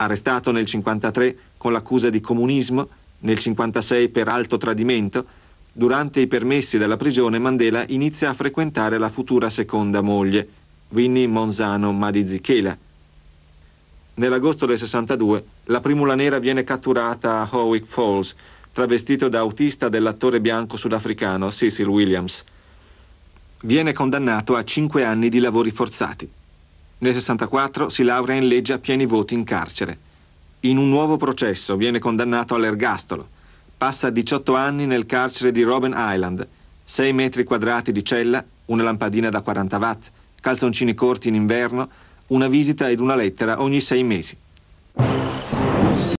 arrestato nel 1953 con l'accusa di comunismo, nel 1956 per alto tradimento, durante i permessi della prigione Mandela inizia a frequentare la futura seconda moglie, Winnie Monzano Madizichela. Nell'agosto del 62 la primula nera viene catturata a Howick Falls, travestito da autista dell'attore bianco sudafricano Cecil Williams. Viene condannato a cinque anni di lavori forzati. Nel 64 si laurea in legge a pieni voti in carcere. In un nuovo processo viene condannato all'ergastolo. Passa 18 anni nel carcere di Robben Island, 6 metri quadrati di cella, una lampadina da 40 watt, calzoncini corti in inverno, una visita ed una lettera ogni 6 mesi.